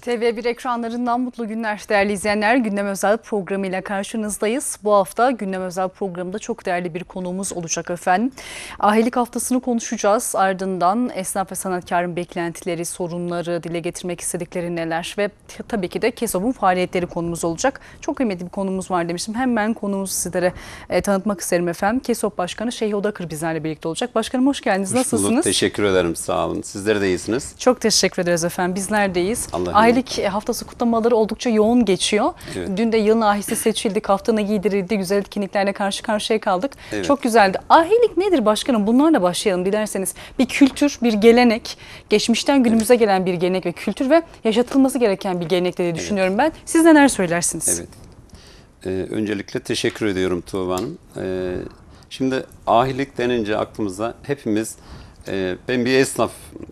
TV1 ekranlarından mutlu günler değerli izleyenler. Gündem Özel programıyla karşınızdayız. Bu hafta Gündem Özel programında çok değerli bir konuğumuz olacak efendim. Ahilik haftasını konuşacağız. Ardından esnaf ve sanatkarın beklentileri, sorunları, dile getirmek istedikleri neler ve tabii ki de KESOB'un faaliyetleri konumuz olacak. Çok kıymetli bir konumuz var demiştim. Hemen konumuzu sizlere e, tanıtmak isterim efendim. KESOB Başkanı Şeyh Odakır bizlerle birlikte olacak. Başkanım hoş geldiniz. Hoş bulduk. Nasılsınız? Teşekkür ederim. Sağ olun. Sizler de iyisiniz. Çok teşekkür ederiz efendim. Bizler deyiz. Allah'a Laik e, haftası kutlamaları oldukça yoğun geçiyor. Evet. Dün de yılın ahisi seçildik, haftanı giydirildi, güzel etkinliklerle karşı karşıya kaldık. Evet. Çok güzeldi. Ahilik nedir başkanım? Bunlarla başlayalım dilerseniz. Bir kültür, bir gelenek, geçmişten günümüze evet. gelen bir gelenek ve kültür ve yaşatılması gereken bir gelenek diye düşünüyorum evet. ben. Siz neler söylersiniz? Evet. Ee, öncelikle teşekkür ediyorum Tuğba Hanım. Ee, şimdi ahilik denince aklımıza hepimiz e, ben bir esnaf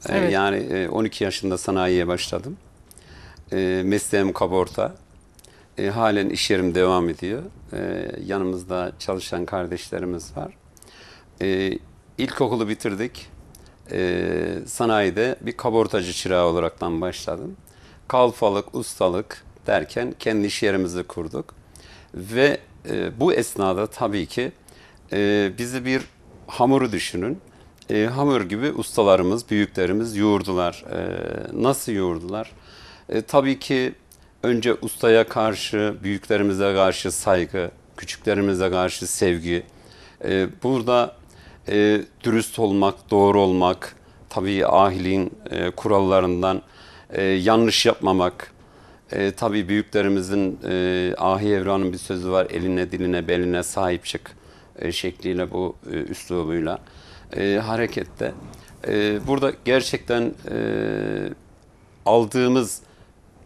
e, evet. yani 12 yaşında sanayiye başladım e, mesleğim kaborta. E, halen iş yerim devam ediyor. E, yanımızda çalışan kardeşlerimiz var. E, ilkokulu bitirdik. E, sanayide bir kabortacı çırağı olaraktan başladım. Kalfalık, ustalık derken kendi iş yerimizi kurduk. Ve e, bu esnada tabii ki e, bizi bir hamuru düşünün. E, hamur gibi ustalarımız, büyüklerimiz yoğurdular. E, nasıl yoğurdular? E, tabii ki önce ustaya karşı, büyüklerimize karşı saygı, küçüklerimize karşı sevgi. E, burada e, dürüst olmak, doğru olmak, tabii ahilin e, kurallarından e, yanlış yapmamak. E, tabii büyüklerimizin e, Ahi Evran'ın bir sözü var eline diline beline sahip çık e, şekliyle bu e, üslubuyla e, harekette. E, burada gerçekten e, aldığımız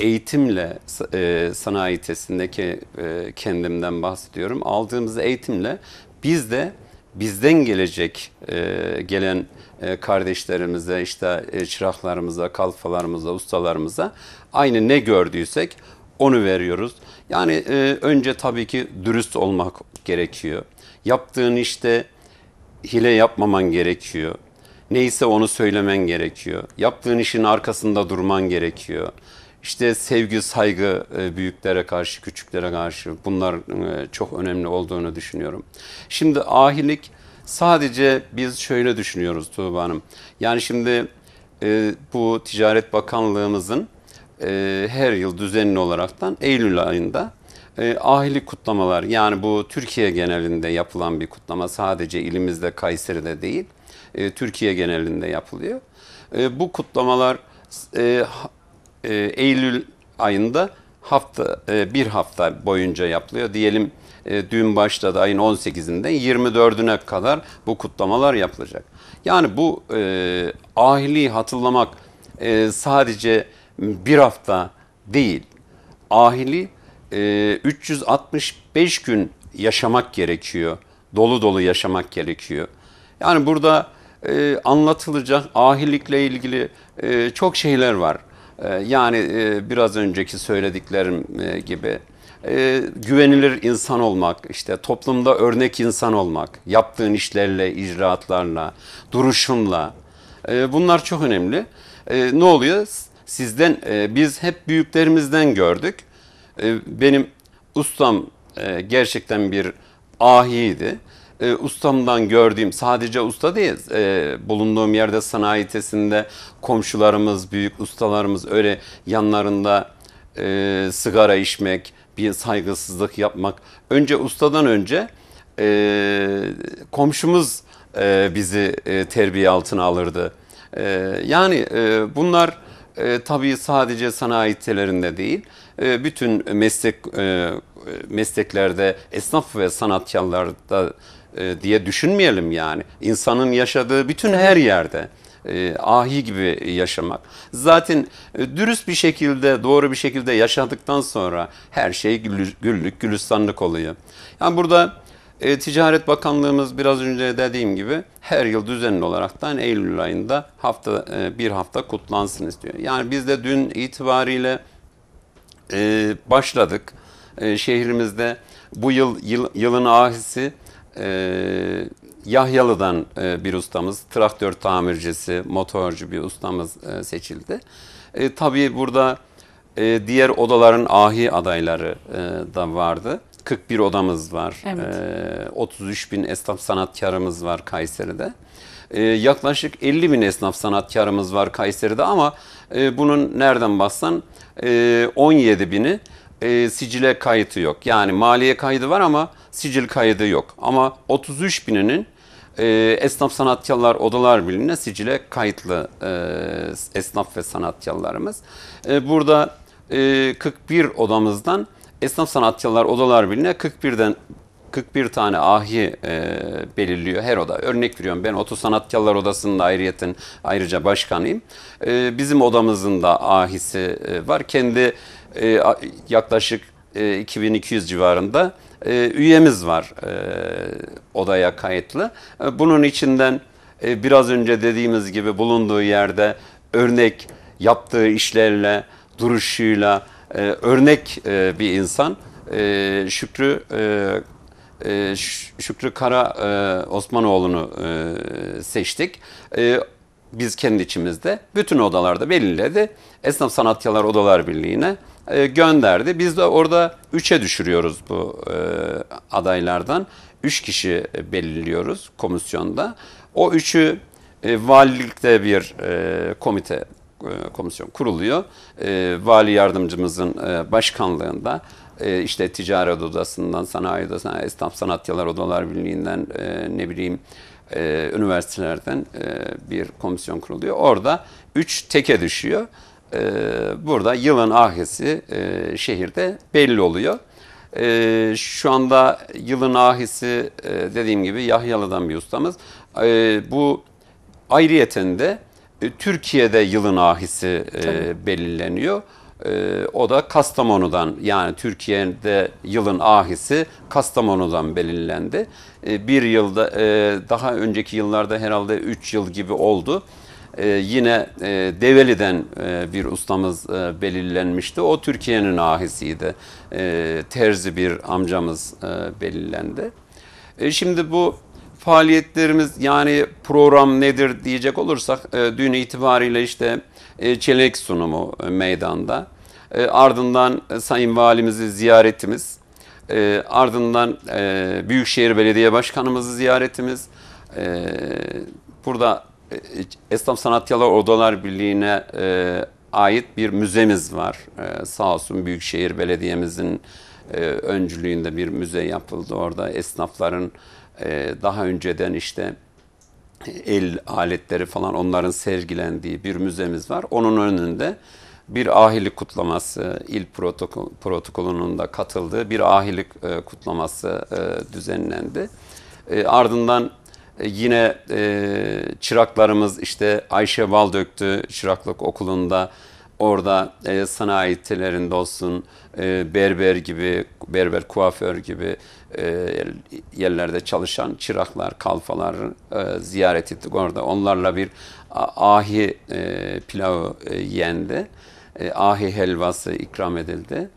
eğitimle e, sanayi testindeki e, kendimden bahsediyorum. Aldığımız eğitimle biz de bizden gelecek e, gelen e, kardeşlerimize, işte e, çıraklarımıza, kalfalarımıza, ustalarımıza aynı ne gördüysek onu veriyoruz. Yani e, önce tabii ki dürüst olmak gerekiyor. Yaptığın işte hile yapmaman gerekiyor. Neyse onu söylemen gerekiyor. Yaptığın işin arkasında durman gerekiyor. İşte sevgi, saygı e, büyüklere karşı, küçüklere karşı bunlar e, çok önemli olduğunu düşünüyorum. Şimdi ahilik sadece biz şöyle düşünüyoruz Tuğba Hanım. Yani şimdi e, bu Ticaret Bakanlığımızın her yıl düzenli olaraktan Eylül ayında ahilik kutlamalar yani bu Türkiye genelinde yapılan bir kutlama sadece ilimizde Kayseri'de değil Türkiye genelinde yapılıyor. bu kutlamalar e, Eylül ayında hafta e, bir hafta boyunca yapılıyor. Diyelim e, dün başladı ayın 18'inden 24'üne kadar bu kutlamalar yapılacak. Yani bu e, ahiliği hatırlamak e, sadece bir hafta değil. Ahili e, 365 gün yaşamak gerekiyor. Dolu dolu yaşamak gerekiyor. Yani burada e, anlatılacak ahilikle ilgili e, çok şeyler var. Ee, yani e, biraz önceki söylediklerim e, gibi e, güvenilir insan olmak, işte toplumda örnek insan olmak, yaptığın işlerle, icraatlarla, duruşunla bunlar çok önemli. Ne oluyor? Sizden biz hep büyüklerimizden gördük. Benim ustam gerçekten bir ahiydi e, ustamdan gördüğüm sadece usta değil e, bulunduğum yerde sanayitesinde komşularımız büyük ustalarımız öyle yanlarında e, sigara içmek bir saygısızlık yapmak önce ustadan önce e, komşumuz e, bizi e, terbiye altına alırdı. E, yani e, bunlar e, tabii sadece sanayi değil, e, bütün meslek e, e mesleklerde, esnaf ve da e, diye düşünmeyelim yani. İnsanın yaşadığı bütün her yerde e, ahi gibi yaşamak. Zaten e, dürüst bir şekilde, doğru bir şekilde yaşadıktan sonra her şey güllük, gülistanlık oluyor. Yani burada e, Ticaret Bakanlığımız biraz önce dediğim gibi her yıl düzenli olaraktan Eylül ayında hafta e, bir hafta kutlansın istiyor. Yani biz de dün itibariyle e, başladık. E, şehrimizde bu yıl, yıl yılın ahisi e, Yahyalı'dan e, bir ustamız, traktör tamircisi, motorcu bir ustamız e, seçildi. E, tabii burada e, diğer odaların ahi adayları e, da vardı. 41 odamız var. Evet. E, 33 bin esnaf sanatkarımız var Kayseri'de. E, yaklaşık 50 bin esnaf sanatkarımız var Kayseri'de ama e, bunun nereden bassan e, 17 bini e, sicile kayıtı yok. Yani maliye kaydı var ama sicil kaydı yok. Ama 33 bininin e, Esnaf sanatçılar Odalar Birliği'ne sicile kayıtlı e, esnaf ve sanatçılarımız E, burada e, 41 odamızdan Esnaf sanatçılar Odalar Birliği'ne 41'den 41 tane ahi e, belirliyor her oda. Örnek veriyorum ben Oto sanatçılar Odası'nın da ayrıyeten ayrıca başkanıyım. E, bizim odamızın da ahisi e, var. Kendi e, yaklaşık e, 2200 civarında ee, üyemiz var e, odaya kayıtlı. E, bunun içinden e, biraz önce dediğimiz gibi bulunduğu yerde örnek yaptığı işlerle, duruşuyla örnek bir insan. Şükrü Şükrü Kara e, Osmanoğlu'nu seçtik biz kendi içimizde bütün odalarda belirledi. Esnaf Sanatçılar Odalar Birliği'ne e, gönderdi. Biz de orada 3'e düşürüyoruz bu e, adaylardan. 3 kişi e, belirliyoruz komisyonda. O 3'ü valilikte bir komite komisyon kuruluyor. vali yardımcımızın başkanlığında işte ticaret odasından, sanayi odasından, esnaf sanatçılar odalar birliğinden ne bileyim e, üniversitelerden e, bir komisyon kuruluyor. Orada 3 teke düşüyor. E, burada yılın ahisi e, şehirde belli oluyor. E, şu anda yılın ahisi e, dediğim gibi Yahyalı'dan bir ustamız. E, bu ayrıyetinde e, Türkiye'de yılın ahisi e, belirleniyor. Ee, o da Kastamonu'dan yani Türkiye'de yılın ahisi Kastamonu'dan belirlendi. Ee, bir yılda e, daha önceki yıllarda herhalde 3 yıl gibi oldu. Ee, yine e, Develi'den e, bir ustamız e, belirlenmişti. O Türkiye'nin ahisiydi. E, terzi bir amcamız e, belirlendi. E, şimdi bu faaliyetlerimiz yani program nedir diyecek olursak e, dün itibariyle işte e, Çelik sunumu e, meydanda. E, ardından Sayın Valimizi ziyaretimiz, ardından Büyükşehir Belediye Başkanımızı ziyaretimiz, burada Esnaf Sanatçılar Odalar Birliği'ne ait bir müzemiz var. Sağ olsun Büyükşehir Belediye'mizin öncülüğünde bir müze yapıldı orada esnafların daha önceden işte el aletleri falan onların sergilendiği bir müzemiz var. Onun önünde bir ahilik kutlaması, il protokol, protokolünün de katıldığı bir ahilik e, kutlaması e, düzenlendi. E, ardından e, yine e, çıraklarımız işte Ayşe Baldöktü çıraklık okulunda orada e, sanayi telerinde olsun e, berber gibi, berber kuaför gibi e, yerlerde çalışan çıraklar, kalfalar e, ziyaret ettik orada. Onlarla bir ahi e, pilavı yendi. Ahi helvası ikram edildi.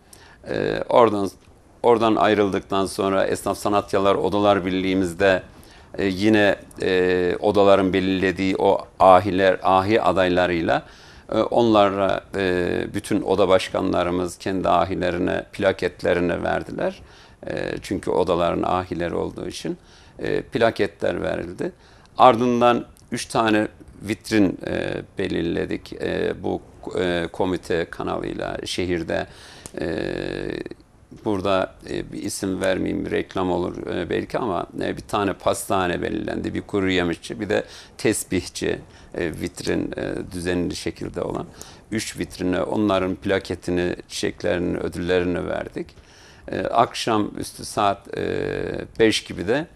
Oradan oradan ayrıldıktan sonra Esnaf sanatçılar Odalar Birliği'mizde yine odaların belirlediği o ahiler, ahi adaylarıyla onlara bütün oda başkanlarımız kendi ahilerine plaketlerini verdiler. E, çünkü odaların ahiler olduğu için e, plaketler verildi. Ardından üç tane vitrin e, belirledik bu komite kanalıyla şehirde. E, burada e, bir isim vermeyeyim reklam olur belki ama bir tane pastane belirlendi, bir kuru yemişçi, bir de tesbihçi vitrin düzenli şekilde olan. Üç vitrine onların plaketini, çiçeklerini, ödüllerini verdik. E, akşam üstü saat e, gibi de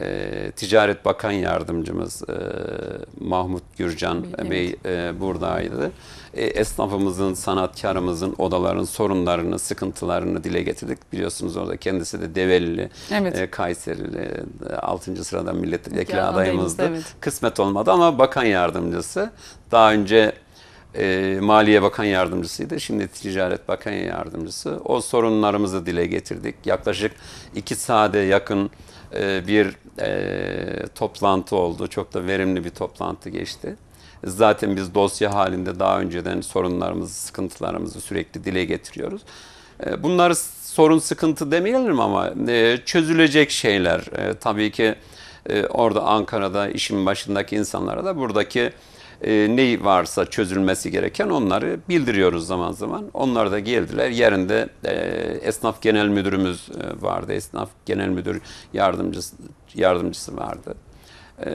e, Ticaret Bakan Yardımcımız e, Mahmut Gürcan evet. Bey e, buradaydı. E, esnafımızın, sanatkarımızın, odaların sorunlarını, sıkıntılarını dile getirdik. Biliyorsunuz orada kendisi de Develili, evet. e, Kayserili, 6. sıradan milletvekili adayımızdı. Evet. Kısmet olmadı ama bakan yardımcısı. Daha önce e, Maliye Bakan Yardımcısıydı. Şimdi Ticaret Bakan Yardımcısı. O sorunlarımızı dile getirdik. Yaklaşık iki saate yakın e, bir e, toplantı oldu. Çok da verimli bir toplantı geçti. Zaten biz dosya halinde daha önceden sorunlarımızı, sıkıntılarımızı sürekli dile getiriyoruz. E, bunları sorun, sıkıntı demeyelim ama e, çözülecek şeyler. E, tabii ki e, orada Ankara'da işin başındaki insanlara da buradaki e, ee, neyi varsa çözülmesi gereken onları bildiriyoruz zaman zaman. Onlar da geldiler. Yerinde e, esnaf genel müdürümüz e, vardı. Esnaf genel müdür yardımcısı yardımcısı vardı. E,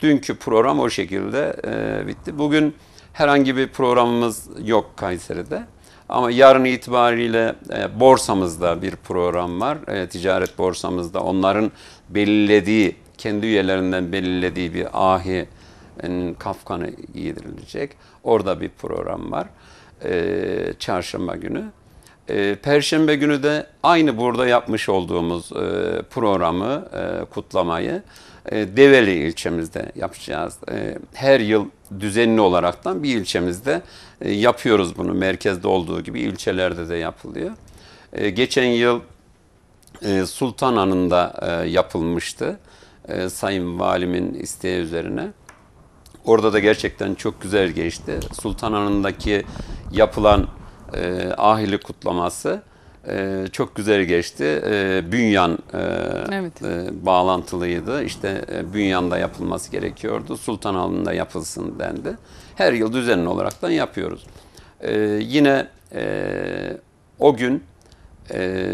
dünkü program o şekilde e, bitti. Bugün herhangi bir programımız yok Kayseri'de. Ama yarın itibariyle e, borsamızda bir program var. E, ticaret borsamızda onların belirlediği, kendi üyelerinden belirlediği bir ahi Kafkan'ı giydirilecek. Orada bir program var. E, çarşamba günü. E, Perşembe günü de aynı burada yapmış olduğumuz e, programı, e, kutlamayı e, Develi ilçemizde yapacağız. E, her yıl düzenli olaraktan bir ilçemizde e, yapıyoruz bunu. Merkezde olduğu gibi ilçelerde de yapılıyor. E, geçen yıl e, Sultanhan'ında e, yapılmıştı. E, Sayın Valimin isteği üzerine. Orada da gerçekten çok güzel geçti. Sultanahmet'teki yapılan e, ahili kutlaması e, çok güzel geçti. E, Bünyan e, evet. e, bağlantılıydı. İşte e, Bünyan'da yapılması gerekiyordu. Sultanahmet'te yapılsın dendi. Her yıl düzenli olarak da yapıyoruz. E, yine e, o gün e,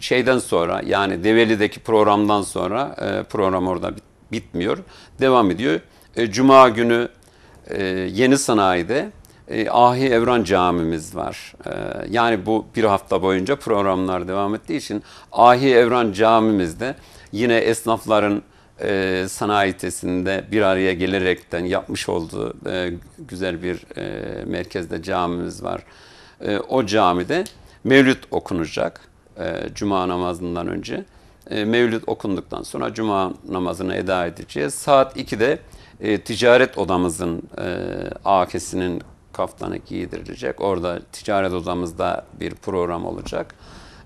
şeyden sonra yani Develi'deki programdan sonra e, program orada bitmiyor. Devam ediyor. E, cuma günü e, Yeni Sanayi'de e, Ahi Evran Camimiz var. E, yani bu bir hafta boyunca programlar devam ettiği için Ahi Evran Camimizde yine esnafların sanayitesinde bir araya gelerekten yapmış olduğu güzel bir merkezde camimiz var. E, o camide mevlüt okunacak cuma namazından önce. E, mevlüt okunduktan sonra cuma namazını eda edeceğiz. Saat 2'de e, ticaret odamızın e, akesinin kaftanı giydirilecek. Orada ticaret odamızda bir program olacak.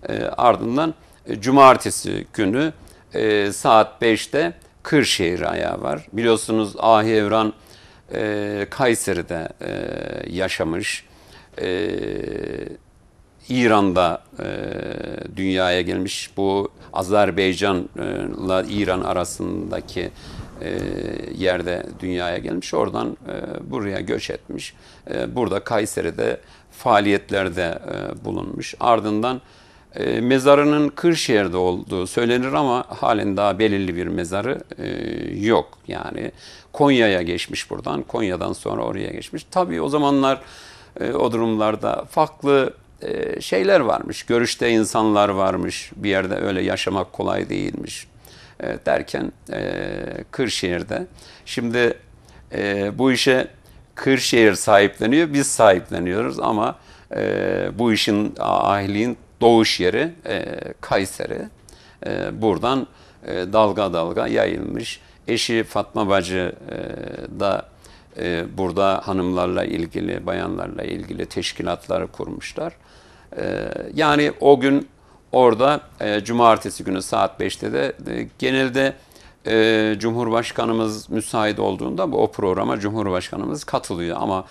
E, ardından e, cumartesi günü e, saat 5'te Kırşehir ayağı var. Biliyorsunuz Ahi Evran e, Kayseri'de e, yaşamış. E, İran'da e, dünyaya gelmiş. Bu Azerbaycan'la İran arasındaki e, yerde dünyaya gelmiş. Oradan e, buraya göç etmiş. E, burada Kayseri'de faaliyetlerde bulunmuş. Ardından mezarının Kırşehir'de olduğu söylenir ama halen daha belirli bir mezarı yok. Yani Konya'ya geçmiş buradan, Konya'dan sonra oraya geçmiş. Tabii o zamanlar o durumlarda farklı şeyler varmış. Görüşte insanlar varmış. Bir yerde öyle yaşamak kolay değilmiş. E, derken e, Kırşehir'de. Şimdi e, bu işe Kırşehir sahipleniyor, biz sahipleniyoruz ama e, bu işin ahiliğin doğuş yeri e, Kayseri. E, buradan e, dalga dalga yayılmış. Eşi Fatma Bacı e, da e, burada hanımlarla ilgili, bayanlarla ilgili teşkilatları kurmuşlar. E, yani o gün Orada e, cumartesi günü saat 5'te de e, genelde e, Cumhurbaşkanımız müsait olduğunda bu o programa Cumhurbaşkanımız katılıyor ama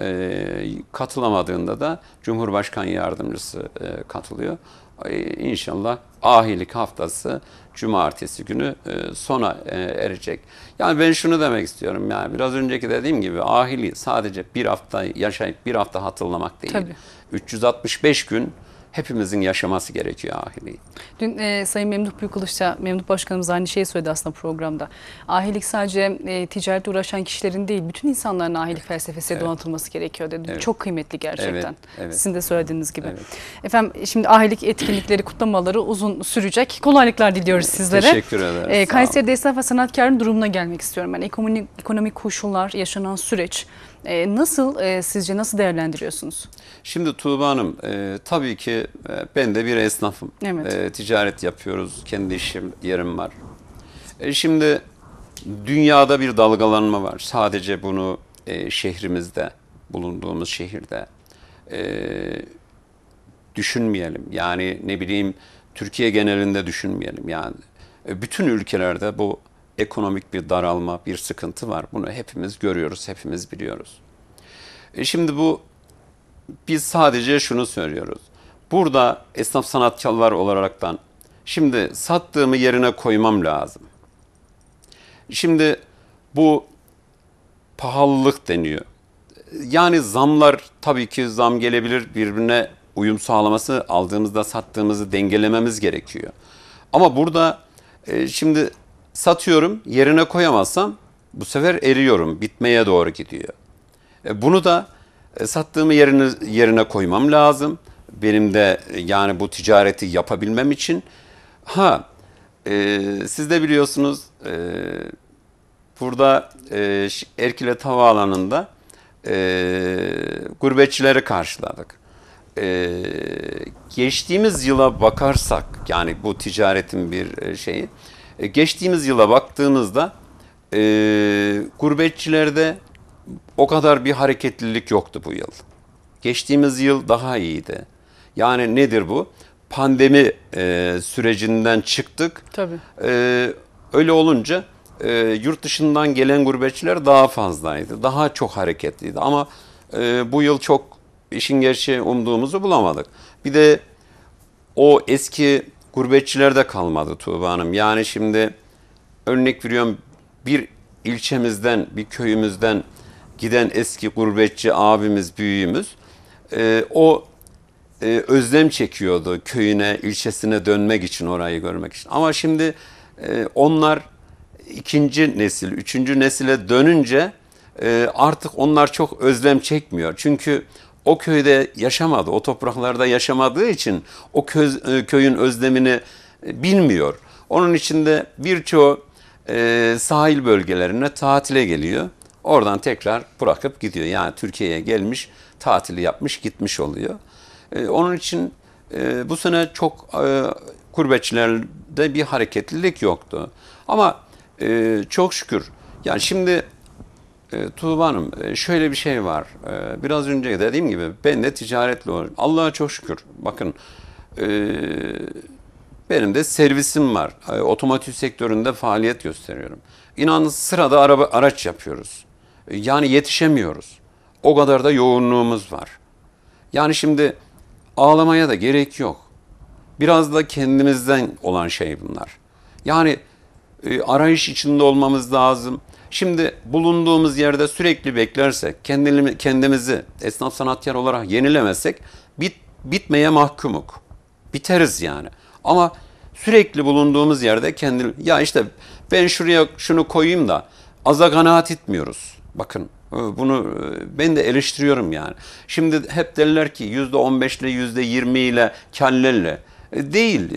e, katılamadığında da Cumhurbaşkan Yardımcısı e, katılıyor. E, inşallah ahilik haftası cumartesi günü e, sona e, erecek. Yani ben şunu demek istiyorum yani biraz önceki dediğim gibi ahili sadece bir hafta yaşayıp bir hafta hatırlamak değil. Tabii. 365 gün hepimizin yaşaması gerekiyor ahiliği. Dün e, Sayın Memduh Büyükılıç da Memduh Başkanımız aynı şeyi söyledi aslında programda. Ahilik sadece e, ticarete uğraşan kişilerin değil bütün insanların ahilik evet. felsefesiyle evet. donatılması gerekiyor dedi. Evet. Çok kıymetli gerçekten. Evet. Evet. Sizin de söylediğiniz gibi. Evet. Efendim şimdi ahilik etkinlikleri kutlamaları uzun sürecek. Kolaylıklar diliyoruz sizlere. Teşekkür ederim. E, Kayseri'de esnaf ve sanatkarın durumuna gelmek istiyorum. Yani ekonomik, ekonomik koşullar, yaşanan süreç, e, nasıl e, sizce nasıl değerlendiriyorsunuz? Şimdi Tuğba Hanım e, tabii ki e, ben de bir esnafım. Evet. E, ticaret yapıyoruz. Kendi işim yerim var. E, şimdi dünyada bir dalgalanma var. Sadece bunu e, şehrimizde bulunduğumuz şehirde e, düşünmeyelim. Yani ne bileyim Türkiye genelinde düşünmeyelim. Yani e, bütün ülkelerde bu ekonomik bir daralma, bir sıkıntı var. Bunu hepimiz görüyoruz, hepimiz biliyoruz. E şimdi bu biz sadece şunu söylüyoruz. Burada esnaf sanatçılar olaraktan şimdi sattığımı yerine koymam lazım. Şimdi bu pahalılık deniyor. Yani zamlar tabii ki zam gelebilir birbirine uyum sağlaması aldığımızda sattığımızı dengelememiz gerekiyor. Ama burada e, şimdi satıyorum yerine koyamazsam bu sefer eriyorum bitmeye doğru gidiyor. E, bunu da e, sattığımı yerine, yerine koymam lazım. Benim de e, yani bu ticareti yapabilmem için. Ha e, siz de biliyorsunuz e, burada e, Erkilet Havaalanı'nda e, gurbetçileri karşıladık. E, geçtiğimiz yıla bakarsak yani bu ticaretin bir şeyi e, geçtiğimiz yıla baktığınızda e, gurbetçilerde o kadar bir hareketlilik yoktu bu yıl. Geçtiğimiz yıl daha iyiydi. Yani nedir bu? Pandemi e, sürecinden çıktık. Tabii. E, öyle olunca e, yurt dışından gelen gurbetçiler daha fazlaydı. Daha çok hareketliydi. Ama e, bu yıl çok işin gerçeği umduğumuzu bulamadık. Bir de o eski gurbetçiler de kalmadı Tuğba Hanım. Yani şimdi örnek veriyorum bir ilçemizden, bir köyümüzden giden eski gurbetçi abimiz, büyüğümüz e, o e, özlem çekiyordu köyüne, ilçesine dönmek için, orayı görmek için. Ama şimdi e, onlar ikinci nesil, üçüncü nesile dönünce e, artık onlar çok özlem çekmiyor. Çünkü o köyde yaşamadı, o topraklarda yaşamadığı için o köz, e, köyün özlemini e, bilmiyor. Onun için de birçoğu e, sahil bölgelerine tatile geliyor. Oradan tekrar bırakıp gidiyor. Yani Türkiye'ye gelmiş, tatili yapmış, gitmiş oluyor. E, onun için e, bu sene çok e, gurbetçilerde bir hareketlilik yoktu. Ama e, çok şükür yani şimdi e, Tuğba Hanım e, şöyle bir şey var. Ee, biraz önce dediğim gibi ben de ticaretle uğraşıyorum. Allah'a çok şükür. Bakın e, benim de servisim var. E, otomotiv sektöründe faaliyet gösteriyorum. İnanın sırada araba, araç yapıyoruz. E, yani yetişemiyoruz. O kadar da yoğunluğumuz var. Yani şimdi ağlamaya da gerek yok. Biraz da kendimizden olan şey bunlar. Yani arayış içinde olmamız lazım. Şimdi bulunduğumuz yerde sürekli beklersek, kendimizi, kendimizi esnaf sanatkar olarak yenilemezsek bit, bitmeye mahkumuk. Biteriz yani. Ama sürekli bulunduğumuz yerde kendi ya işte ben şuraya şunu koyayım da aza kanaat etmiyoruz. Bakın e, bunu e, ben de eleştiriyorum yani. Şimdi hep derler ki yüzde on beşle yüzde yirmiyle kellerle. E, değil.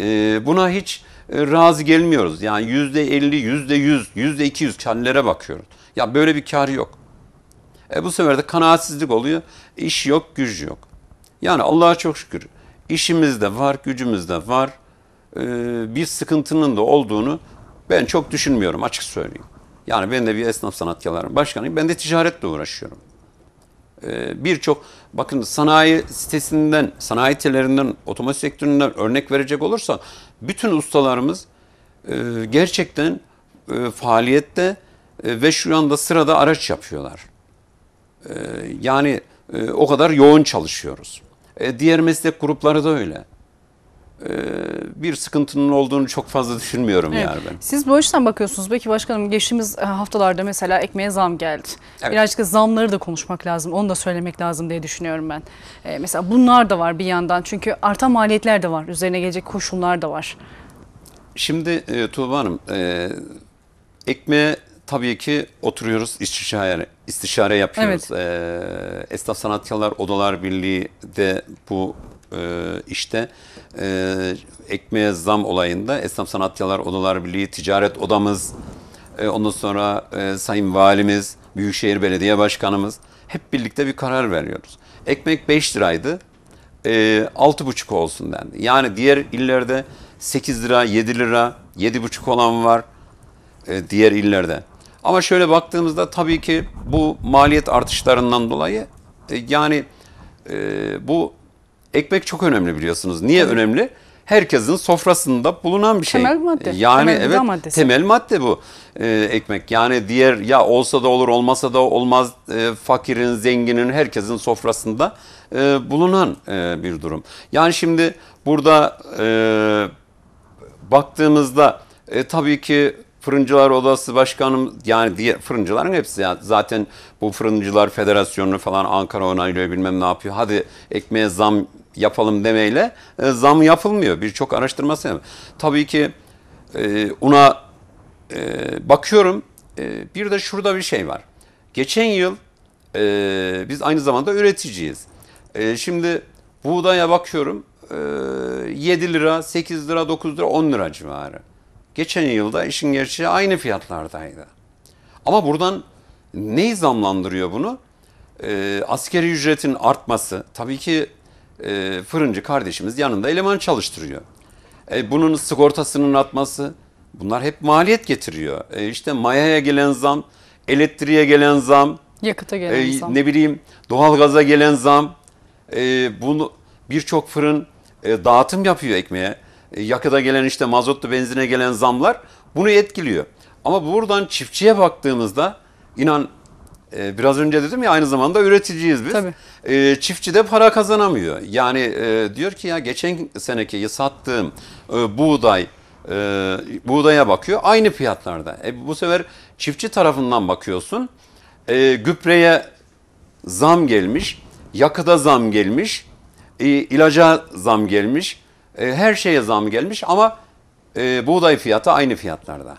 Buna hiç e, razı gelmiyoruz. Yani yüzde elli, yüzde yüz, yüzde iki yüz karlere bakıyoruz. Ya böyle bir kar yok. E bu sefer de kanaatsizlik oluyor. İş yok, güç yok. Yani Allah'a çok şükür işimiz de var, gücümüz de var. Ee, bir sıkıntının da olduğunu ben çok düşünmüyorum açık söyleyeyim. Yani ben de bir esnaf sanatkarlarım başkanıyım. Ben de ticaretle uğraşıyorum. Ee, Birçok bakın sanayi sitesinden, sanayi telerinden, otomotiv sektöründen örnek verecek olursa bütün ustalarımız e, gerçekten e, faaliyette e, ve şu anda sırada araç yapıyorlar. E, yani e, o kadar yoğun çalışıyoruz. E, diğer meslek grupları da öyle. Ee, bir sıkıntının olduğunu çok fazla düşünmüyorum evet. yani ben. Siz bu açıdan bakıyorsunuz. Peki başkanım geçtiğimiz e, haftalarda mesela ekmeğe zam geldi. Evet. Birazcık zamları da konuşmak lazım. Onu da söylemek lazım diye düşünüyorum ben. Ee, mesela bunlar da var bir yandan. Çünkü artan maliyetler de var. Üzerine gelecek koşullar da var. Şimdi e, Tuğba Hanım e, ekmeğe tabii ki oturuyoruz istişare, istişare yapıyoruz. Evet. E, Esnaf Sanatkarlar Odalar Birliği de bu e, işte e, ekmeğe zam olayında Esnaf Sanatçılar Odalar Birliği Ticaret Odamız, e, ondan sonra Sayın Valimiz, Büyükşehir Belediye Başkanımız hep birlikte bir karar veriyoruz. Ekmek 5 liraydı, 6,5 olsun dendi. Yani diğer illerde 8 lira, 7 lira, 7,5 olan var diğer illerde. Ama şöyle baktığımızda tabii ki bu maliyet artışlarından dolayı yani bu ekmek çok önemli biliyorsunuz. Niye evet. önemli? Herkesin sofrasında bulunan bir şey. Temel madde. Yani temel evet maddesi. temel madde bu e, ekmek. Yani diğer ya olsa da olur olmasa da olmaz e, fakirin, zenginin herkesin sofrasında e, bulunan e, bir durum. Yani şimdi burada e, baktığımızda e, tabii ki Fırıncılar Odası Başkanım yani diğer fırıncıların hepsi yani zaten bu Fırıncılar Federasyonu falan Ankara onaylıyor bilmem ne yapıyor. Hadi ekmeğe zam yapalım demeyle e, zam yapılmıyor. Birçok araştırması yapıyor. Tabii ki e, una e, bakıyorum e, bir de şurada bir şey var. Geçen yıl e, biz aynı zamanda üreticiyiz. E, şimdi buğdaya bakıyorum e, 7 lira, 8 lira, 9 lira, 10 lira civarı. Geçen yılda işin gerçeği aynı fiyatlardaydı. Ama buradan neyi zamlandırıyor bunu? E, askeri ücretin artması. Tabii ki e, fırıncı kardeşimiz yanında eleman çalıştırıyor. E, bunun sigortasının atması bunlar hep maliyet getiriyor. E, işte mayaya gelen zam, elektriğe gelen zam, yakıta gelen e, zam. Ne bileyim doğalgaza gelen zam. E, bunu birçok fırın e, dağıtım yapıyor ekmeğe. E, yakıta gelen işte mazotlu benzine gelen zamlar bunu etkiliyor. Ama buradan çiftçiye baktığımızda inan ee, biraz önce dedim ya aynı zamanda üreticiyiz biz. Tabii. Ee, çiftçi de para kazanamıyor. Yani e, diyor ki ya geçen seneki sattığım e, buğday e, buğdaya bakıyor aynı fiyatlarda. E, bu sefer çiftçi tarafından bakıyorsun e, gübreye zam gelmiş, yakıda zam gelmiş, e, ilaca zam gelmiş, e, her şeye zam gelmiş ama e, buğday fiyatı aynı fiyatlarda.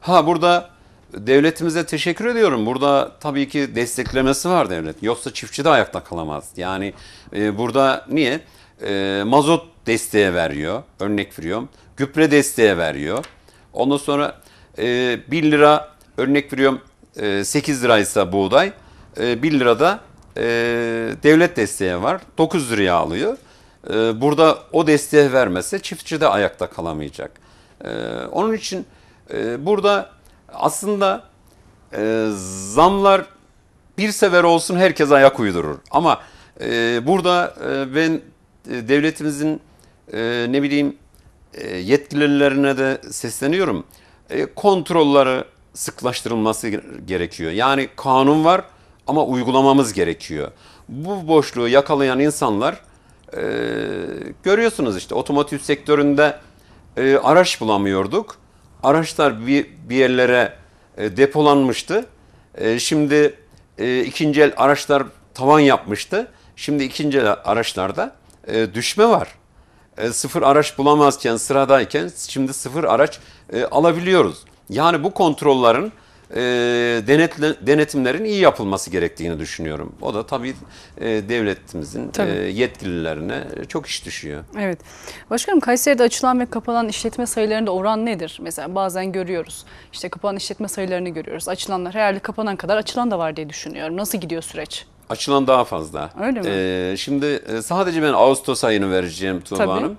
Ha burada devletimize teşekkür ediyorum. Burada tabii ki desteklemesi var devlet. Yoksa çiftçi de ayakta kalamaz. Yani e, burada niye? E, mazot desteğe veriyor. Örnek veriyorum. Gübre desteğe veriyor. Ondan sonra e, 1 lira örnek veriyorum e, 8 liraysa buğday. E, 1 lirada e, devlet desteği var. 9 liraya alıyor. E, burada o desteği vermezse çiftçi de ayakta kalamayacak. E, onun için e, burada aslında e, zamlar bir sefer olsun herkes ayak uydurur. Ama e, burada e, ben e, devletimizin e, ne bileyim e, yetkililerine de sesleniyorum. E, kontrolları sıklaştırılması gerekiyor. Yani kanun var ama uygulamamız gerekiyor. Bu boşluğu yakalayan insanlar e, görüyorsunuz işte otomotiv sektöründe e, araç bulamıyorduk araçlar bir, bir yerlere e, depolanmıştı. E, şimdi e, ikinci el araçlar tavan yapmıştı. Şimdi ikinci el araçlarda e, düşme var. E, sıfır araç bulamazken sıradayken şimdi sıfır araç e, alabiliyoruz. Yani bu kontrollerin e, denetle, denetimlerin iyi yapılması gerektiğini düşünüyorum. O da tabii e, devletimizin e, tabii. E, yetkililerine çok iş düşüyor. Evet. Başkanım Kayseri'de açılan ve kapanan işletme sayılarında oran nedir? Mesela bazen görüyoruz. İşte kapanan işletme sayılarını görüyoruz. Açılanlar herhalde kapanan kadar açılan da var diye düşünüyorum. Nasıl gidiyor süreç? Açılan daha fazla. Öyle mi? Ee, şimdi e, sadece ben Ağustos ayını vereceğim Tuğba Tabii. Hanım.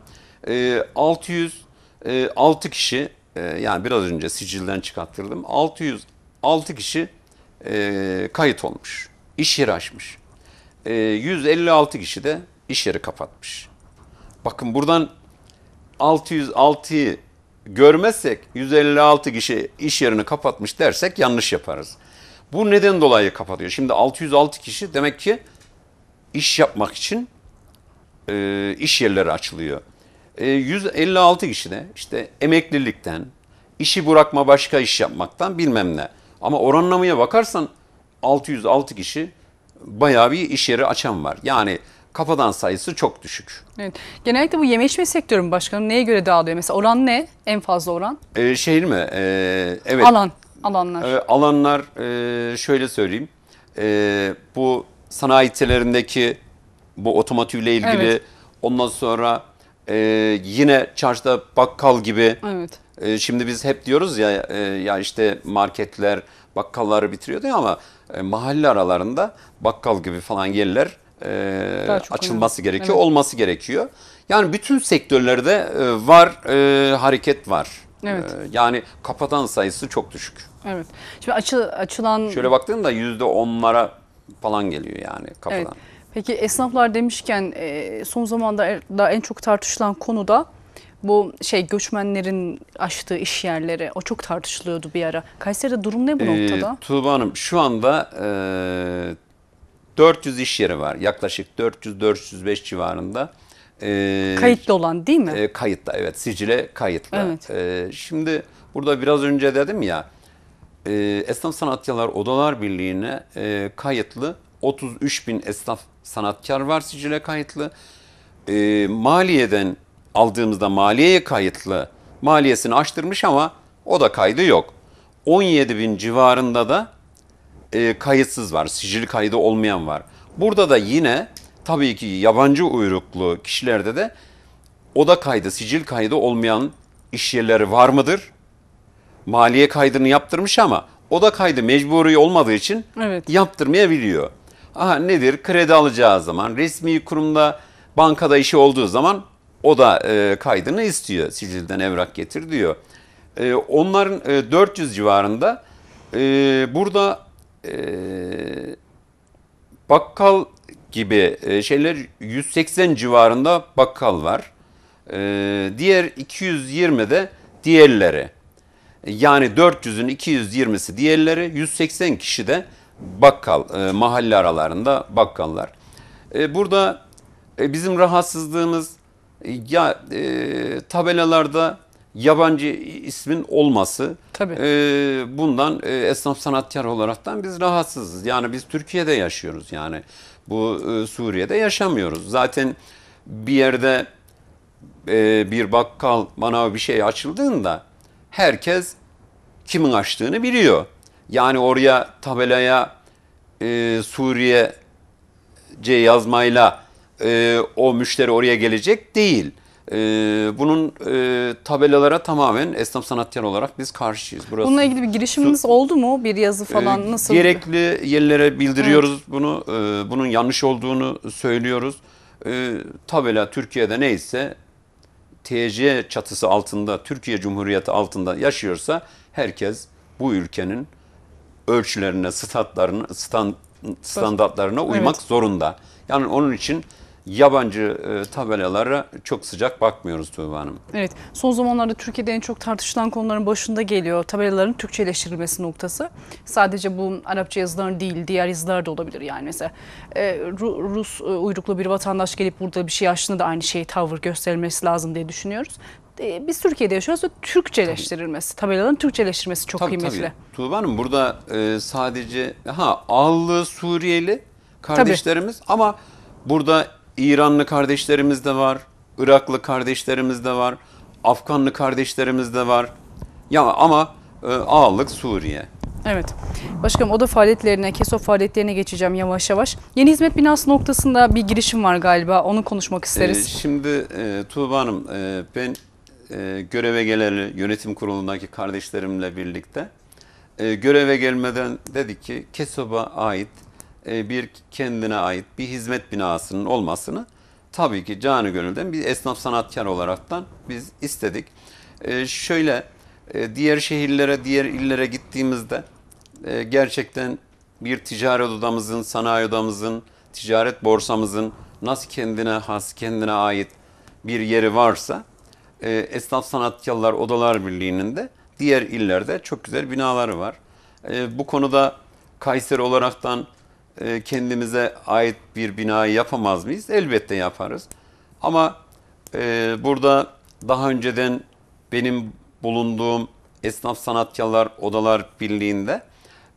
Ee, 600 e, 6 e, kişi yani biraz önce sicilden çıkarttırdım. 600 6 kişi e, kayıt olmuş. İş yeri açmış. E, 156 kişi de iş yeri kapatmış. Bakın buradan 606'yı görmezsek 156 kişi iş yerini kapatmış dersek yanlış yaparız. Bu neden dolayı kapatıyor? Şimdi 606 kişi demek ki iş yapmak için e, iş yerleri açılıyor. E, 156 kişi de işte emeklilikten, işi bırakma başka iş yapmaktan bilmem ne. Ama oranlamaya bakarsan 606 kişi bayağı bir iş yeri açan var. Yani kafadan sayısı çok düşük. Evet. Genellikle bu yeme içme sektörü mü neye göre dağılıyor? Mesela oran ne? En fazla oran? Ee, şehir mi? Ee, evet. Alan. Alanlar. Ee, alanlar e, şöyle söyleyeyim. E, bu sanayi sitelerindeki bu otomotivle ilgili evet. ondan sonra e, yine çarşıda bakkal gibi evet. E, şimdi biz hep diyoruz ya e, ya işte marketler bakkalları bitiriyordu diyor ama e, mahalle aralarında bakkal gibi falan yerler açılması önemli. gerekiyor, evet. olması gerekiyor. Yani bütün sektörlerde var hareket var. Evet. yani kapatan sayısı çok düşük. Evet. Şimdi açı, açılan... Şöyle baktığımda yüzde onlara falan geliyor yani kapatan. Evet. Peki esnaflar demişken son zamanda er, en çok tartışılan konu da bu şey göçmenlerin açtığı iş yerleri o çok tartışılıyordu bir ara. Kayseri'de durum ne bu ee, noktada? Ee, Tuğba Hanım şu anda e, 400 iş yeri var. Yaklaşık 400-405 civarında. E, kayıtlı olan değil mi? E, kayıtlı evet sicile kayıtlı. Evet. E, şimdi burada biraz önce dedim ya e, Esnaf Sanatçılar Odalar Birliği'ne e, kayıtlı 33 bin esnaf sanatkar var sicile kayıtlı. E, maliyeden aldığımızda maliyeye kayıtlı. Maliyesini açtırmış ama o da kaydı yok. 17 bin civarında da e, kayıtsız var. Sicil kaydı olmayan var. Burada da yine tabii ki yabancı uyruklu kişilerde de o da kaydı, sicil kaydı olmayan iş yerleri var mıdır? Maliye kaydını yaptırmış ama o da kaydı mecburi olmadığı için evet. yaptırmayabiliyor. Aha nedir? Kredi alacağı zaman, resmi kurumda, bankada işi olduğu zaman o da e, kaydını istiyor. Sicil'den evrak getir diyor. E, onların e, 400 civarında e, burada e, bakkal gibi e, şeyler 180 civarında bakkal var. E, diğer 220 de diğerleri. Yani 400'ün 220'si diğerleri, 180 kişi de bakkal, e, mahalle aralarında bakkallar. E, burada e, bizim rahatsızlığımız ya e, tabelalarda yabancı ismin olması Tabii. E, bundan e, esnaf sanatkar olaraktan biz rahatsızız. Yani biz Türkiye'de yaşıyoruz yani bu e, Suriye'de yaşamıyoruz. Zaten bir yerde e, bir bakkal manav bir şey açıldığında herkes kimin açtığını biliyor. Yani oraya tabelaya e, Suriye C yazmayla e, o müşteri oraya gelecek değil. E, bunun e, tabelalara tamamen esnaf sanatçılar olarak biz karşıyız. Burası. Bununla ilgili bir girişiminiz oldu mu? Bir yazı e, falan e, nasıl? Gerekli yerlere bildiriyoruz evet. bunu. E, bunun yanlış olduğunu söylüyoruz. E, tabela Türkiye'de neyse TC çatısı altında, Türkiye Cumhuriyeti altında yaşıyorsa herkes bu ülkenin ölçülerine, stand, standartlarına uymak evet. zorunda. Yani onun için yabancı e, tabelalara çok sıcak bakmıyoruz Tuğba Hanım. Evet son zamanlarda Türkiye'de en çok tartışılan konuların başında geliyor tabelaların Türkçeleştirilmesi noktası. Sadece bu Arapça yazıların değil diğer yazılar da olabilir yani mesela e, Rus e, uyruklu bir vatandaş gelip burada bir şey açtığında da aynı şeyi tavır gösterilmesi lazım diye düşünüyoruz. biz Türkiye'de yaşıyoruz ve Türkçeleştirilmesi, tabii. tabelaların Türkçeleştirilmesi çok tabii, kıymetli. Tabii. Tuğba Hanım burada sadece ha Allı Suriyeli kardeşlerimiz tabii. ama burada İranlı kardeşlerimiz de var, Iraklı kardeşlerimiz de var, Afganlı kardeşlerimiz de var. Ya ama e, ağırlık Suriye. Evet. Başkanım oda faaliyetlerine, KESOP faaliyetlerine geçeceğim yavaş yavaş. Yeni hizmet binası noktasında bir girişim var galiba. Onu konuşmak isteriz. E, şimdi e, Tuğba Hanım e, ben e, göreve geleli yönetim kurulundaki kardeşlerimle birlikte e, göreve gelmeden dedik ki Kesoba ait e, bir kendine ait bir hizmet binasının olmasını tabii ki canı gönülden bir esnaf sanatkar olaraktan biz istedik. E, şöyle e, diğer şehirlere, diğer illere gittiğimizde gerçekten bir ticaret odamızın, sanayi odamızın, ticaret borsamızın nasıl kendine has, kendine ait bir yeri varsa Esnaf sanatçılar Odalar Birliği'nin de diğer illerde çok güzel binaları var. bu konuda Kayseri olaraktan e, kendimize ait bir binayı yapamaz mıyız? Elbette yaparız. Ama e, burada daha önceden benim bulunduğum Esnaf sanatçılar Odalar Birliği'nde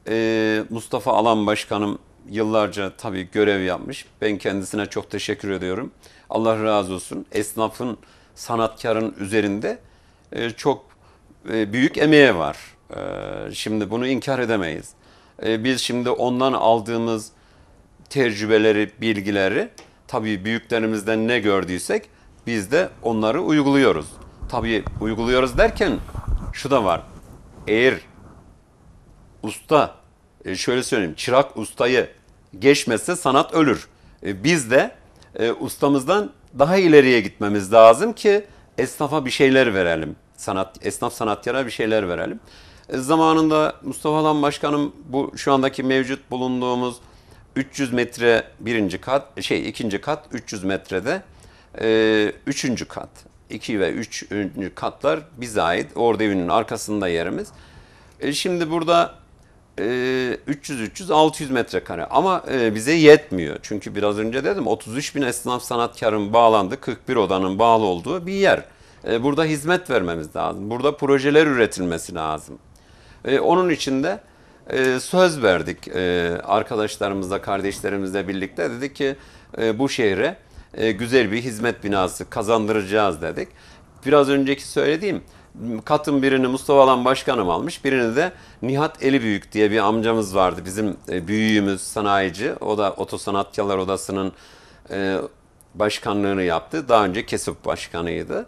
e, Mustafa Alan Başkanım yıllarca tabii görev yapmış. Ben kendisine çok teşekkür ediyorum. Allah razı olsun. Esnafın, sanatkarın üzerinde e, çok e, büyük emeği var. E, şimdi bunu inkar edemeyiz. E, biz şimdi ondan aldığımız tecrübeleri, bilgileri tabii büyüklerimizden ne gördüysek biz de onları uyguluyoruz. Tabii uyguluyoruz derken şu da var. Eğer usta e, şöyle söyleyeyim çırak ustayı geçmezse sanat ölür. E, biz de ustamızdan daha ileriye gitmemiz lazım ki esnafa bir şeyler verelim. Sanat esnaf sanatkara bir şeyler verelim. E, zamanında Mustafa Alan Başkanım bu şu andaki mevcut bulunduğumuz 300 metre birinci kat, şey ikinci kat 300 metrede e, üçüncü kat. 2 ve 3. katlar bize ait. Orada evinin arkasında yerimiz. E, şimdi burada e, 300-300-600 metrekare ama e, bize yetmiyor. Çünkü biraz önce dedim 33 bin esnaf sanatkarın bağlandı, 41 odanın bağlı olduğu bir yer. E, burada hizmet vermemiz lazım. Burada projeler üretilmesi lazım. E, onun için de e, söz verdik e, arkadaşlarımızla, kardeşlerimizle birlikte. Dedik ki e, bu şehre e, güzel bir hizmet binası kazandıracağız dedik. Biraz önceki söylediğim katın birini Mustafa Alan Başkanım almış. Birini de Nihat Elibüyük diye bir amcamız vardı. Bizim e, büyüğümüz sanayici. O da Otosanatçılar Odası'nın e, başkanlığını yaptı. Daha önce Kesip Başkanı'ydı.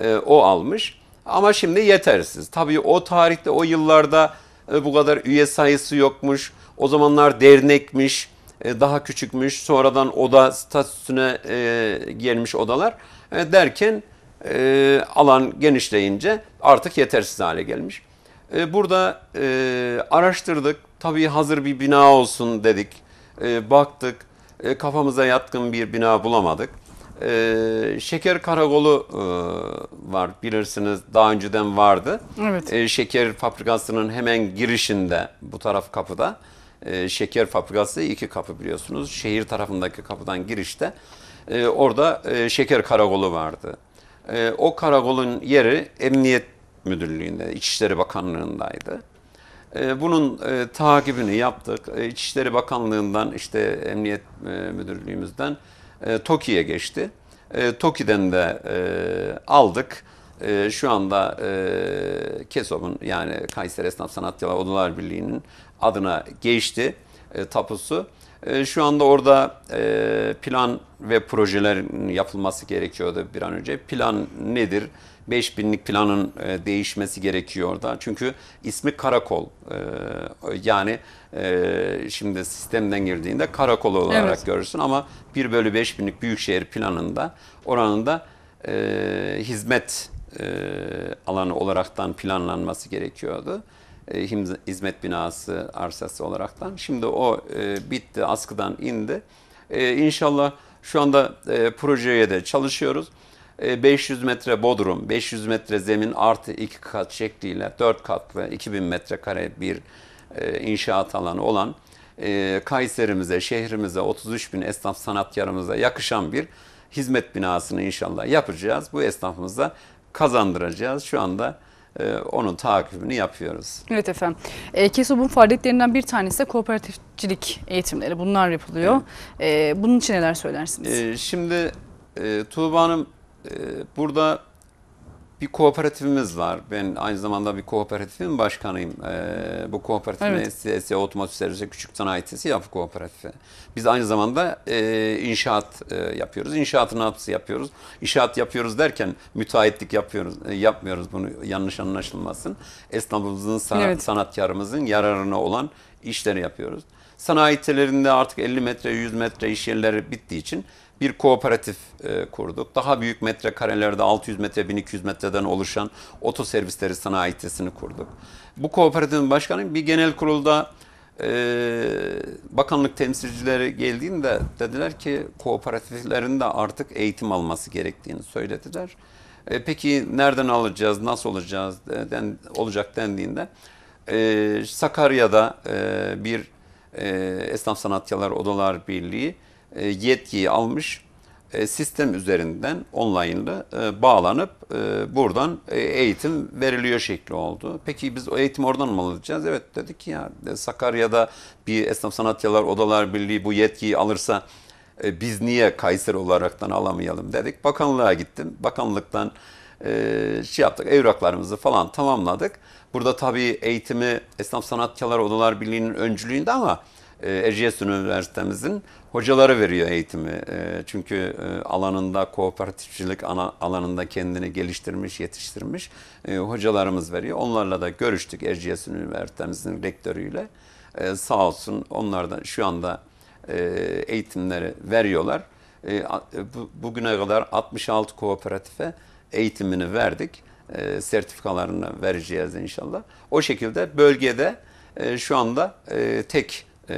E, o almış. Ama şimdi yetersiz. Tabii o tarihte o yıllarda e, bu kadar üye sayısı yokmuş. O zamanlar dernekmiş, e, daha küçükmüş. Sonradan oda statüsüne e, gelmiş odalar. Derken alan genişleyince artık yetersiz hale gelmiş. Burada araştırdık. Tabii hazır bir bina olsun dedik. Baktık. Kafamıza yatkın bir bina bulamadık e, şeker karakolu e, var bilirsiniz daha önceden vardı. Evet. E, şeker fabrikasının hemen girişinde bu taraf kapıda e, şeker fabrikası iki kapı biliyorsunuz. Şehir tarafındaki kapıdan girişte e, orada e, şeker karakolu vardı. E, o karakolun yeri Emniyet Müdürlüğü'nde, İçişleri Bakanlığı'ndaydı. Bunun e, takibini yaptık. İçişleri Bakanlığı'ndan işte Emniyet e, Müdürlüğümüzden e, TOKİ'ye geçti. E, TOKİ'den de e, aldık. E, şu anda e, KESOB'un yani Kayseri Esnaf Sanatçılar Odalar Birliği'nin adına geçti e, tapusu. E, şu anda orada e, plan ve projelerin yapılması gerekiyordu bir an önce. Plan nedir? 5000'lik planın e, değişmesi gerekiyor orada. Çünkü ismi Karakol. E, yani e, şimdi sistemden girdiğinde karakol olarak evet. görürsün ama 1 bölü 5 binlik büyükşehir planında oranında e, hizmet e, alanı olaraktan planlanması gerekiyordu. E, hizmet binası arsası olaraktan. Şimdi o e, bitti, askıdan indi. E, inşallah şu anda e, projeye de çalışıyoruz. 500 e, metre bodrum, 500 metre zemin artı iki kat şekliyle 4 katlı 2000 metrekare bir e, inşaat alanı olan e, Kayserimize, şehrimize, 33 bin esnaf sanatkarımıza yakışan bir hizmet binasını inşallah yapacağız. Bu esnafımıza kazandıracağız. Şu anda e, onun takibini yapıyoruz. Evet efendim. KESOB'un faaliyetlerinden bir tanesi de kooperatifçilik eğitimleri. Bunlar yapılıyor. Evet. bunun için neler söylersiniz? şimdi e, Tuğba Hanım burada bir kooperatifimiz var. Ben aynı zamanda bir kooperatifin başkanıyım. Ee, bu kooperatifin evet. SSE Otomotiv Servisi Küçük sanayitesi Tesisi Yapı Kooperatifi. Biz aynı zamanda e, inşaat e, yapıyoruz. İnşaatın hapsi yapıyoruz. İnşaat yapıyoruz derken müteahhitlik yapıyoruz. E, yapmıyoruz bunu yanlış anlaşılmasın. Esnafımızın, san evet. sanatkarımızın yararına olan işleri yapıyoruz. Sanayi artık 50 metre, 100 metre iş yerleri bittiği için bir kooperatif e, kurduk. Daha büyük metrekarelerde 600 metre 1200 metreden oluşan otoservisleri servisleri sanayi kurduk. Bu kooperatifin başkanı bir genel kurulda e, bakanlık temsilcileri geldiğinde dediler ki kooperatiflerin de artık eğitim alması gerektiğini söylediler. E, peki nereden alacağız, nasıl olacağız den, olacak dendiğinde e, Sakarya'da e, bir e, Esnaf Sanatçılar Odalar Birliği e, yetkiyi almış e, sistem üzerinden online'da e, bağlanıp buradan eğitim veriliyor şekli oldu. Peki biz o eğitim oradan mı alacağız? Evet dedik ya Sakarya'da bir Esnaf Sanatçılar Odalar Birliği bu yetkiyi alırsa biz niye Kayseri olaraktan alamayalım dedik. Bakanlığa gittim. Bakanlıktan şey yaptık evraklarımızı falan tamamladık. Burada tabii eğitimi Esnaf Sanatçılar Odalar Birliği'nin öncülüğünde ama Erciyes Üniversitemizin hocaları veriyor eğitimi. E, çünkü e, alanında kooperatifçilik alanında kendini geliştirmiş, yetiştirmiş e, hocalarımız veriyor. Onlarla da görüştük Erciyes Üniversitemizin rektörüyle. Sağ olsun onlardan şu anda eğitimleri veriyorlar. Bugüne kadar 66 kooperatife eğitimini verdik. Sertifikalarını vereceğiz inşallah. O şekilde bölgede şu anda tek e,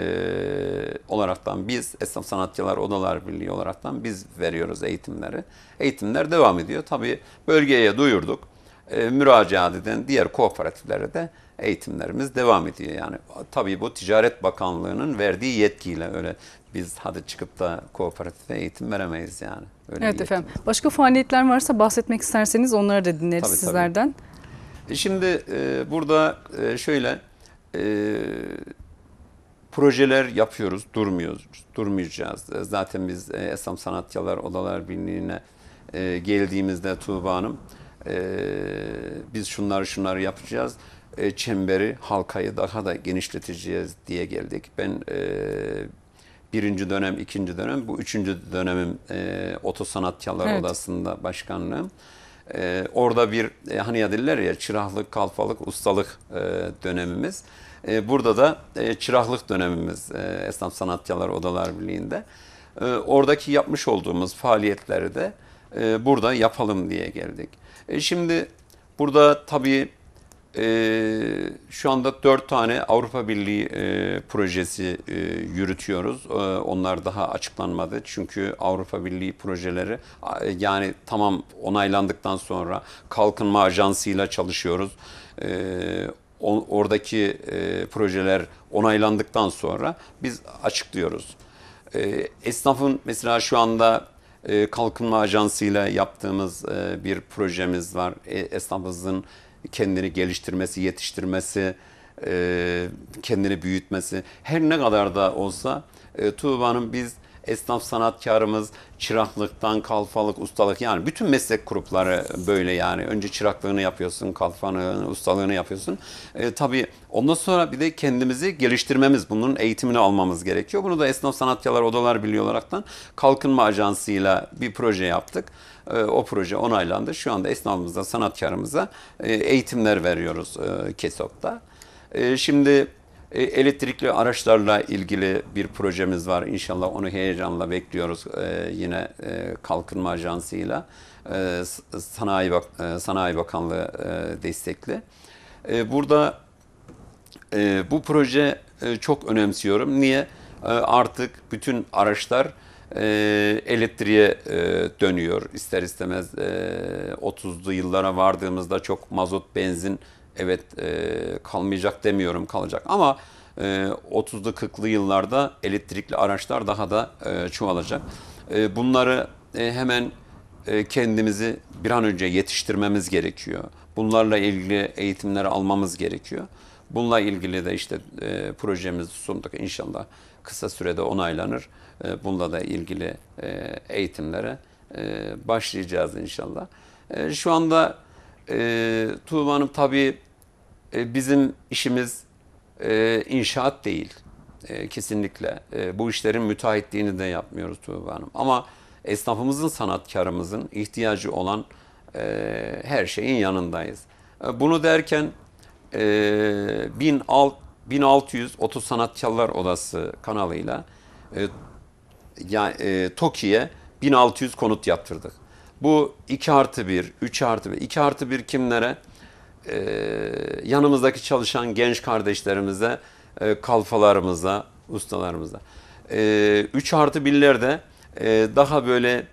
olaraktan biz Esnaf Sanatçılar Odalar Birliği olaraktan biz veriyoruz eğitimleri. Eğitimler devam ediyor. tabi bölgeye duyurduk. E, müracaat eden diğer kooperatiflere de eğitimlerimiz devam ediyor. Yani tabi bu Ticaret Bakanlığı'nın verdiği yetkiyle öyle biz hadi çıkıp da kooperatife eğitim veremeyiz yani. Öyle evet efendim. Yetimiz. Başka faaliyetler varsa bahsetmek isterseniz onları da dinleriz tabii, sizlerden. Tabii. E, şimdi e, burada e, şöyle e, projeler yapıyoruz, durmuyoruz, durmayacağız. Zaten biz e, Esam Sanatçılar Odalar Birliği'ne e, geldiğimizde Tuğba Hanım e, biz şunları şunları yapacağız. Çemberi, halkayı daha da genişleteceğiz diye geldik. Ben birinci dönem, ikinci dönem, bu üçüncü dönemim Oto Sanatçılar evet. Odası'nda başkanlığım. E, orada bir e, hani ya derler ya çırahlık, kalfalık, ustalık e, dönemimiz. E, burada da e, çırahlık dönemimiz e, Esnaf Sanatçılar Odalar Birliği'nde. E, oradaki yapmış olduğumuz faaliyetleri de e, burada yapalım diye geldik. E, şimdi burada tabii e, şu anda dört tane Avrupa Birliği e, projesi e, yürütüyoruz. E, onlar daha açıklanmadı. Çünkü Avrupa Birliği projeleri e, yani tamam onaylandıktan sonra kalkınma ajansıyla çalışıyoruz. E, ee, o, oradaki e, projeler onaylandıktan sonra biz açıklıyoruz. E, esnafın mesela şu anda e, kalkınma ajansıyla yaptığımız e, bir projemiz var. E, esnafımızın kendini geliştirmesi, yetiştirmesi, e, kendini büyütmesi her ne kadar da olsa e, Tuğba'nın biz esnaf sanatkarımız, çıraklıktan kalfalık, ustalık yani bütün meslek grupları böyle yani. Önce çıraklığını yapıyorsun, kalfanı, ustalığını yapıyorsun. E, tabii ondan sonra bir de kendimizi geliştirmemiz, bunun eğitimini almamız gerekiyor. Bunu da Esnaf Sanatkarlar Odalar Birliği olaraktan Kalkınma Ajansı'yla bir proje yaptık. Ee, o proje onaylandı. Şu anda esnafımıza, sanatkarımıza e, eğitimler veriyoruz e, KESOP'ta. E, şimdi e, elektrikli araçlarla ilgili bir projemiz var. İnşallah onu heyecanla bekliyoruz yine Kalkınma Ajansı'yla. E, Sanayi, Bak Sanayi Bakanlığı destekli. burada bu proje çok önemsiyorum. Niye? artık bütün araçlar e, elektriğe e, dönüyor ister istemez. E, 30'lu yıllara vardığımızda çok mazot, benzin evet e, kalmayacak demiyorum kalacak ama e, 30'lu 40'lı yıllarda elektrikli araçlar daha da e, çoğalacak. E, bunları e, hemen e, kendimizi bir an önce yetiştirmemiz gerekiyor. Bunlarla ilgili eğitimleri almamız gerekiyor. Bununla ilgili de işte e, projemizi sunduk inşallah kısa sürede onaylanır. E, bununla da ilgili e, eğitimlere e, başlayacağız inşallah. E, şu anda e, Tuğba Hanım tabii bizim işimiz inşaat değil. kesinlikle. bu işlerin müteahhitliğini de yapmıyoruz Tuğba Hanım. Ama esnafımızın, sanatkarımızın ihtiyacı olan her şeyin yanındayız. bunu derken 1600 Oto Sanatçılar Odası kanalıyla yani, e, TOKİ'ye 1600 konut yaptırdık. Bu 2 artı 1, 3 artı 1, 2 artı 1 kimlere? Ee, yanımızdaki çalışan genç kardeşlerimize, e, kalfalarımıza, ustalarımıza. Ee, 3 artı 1'ler de e, daha böyle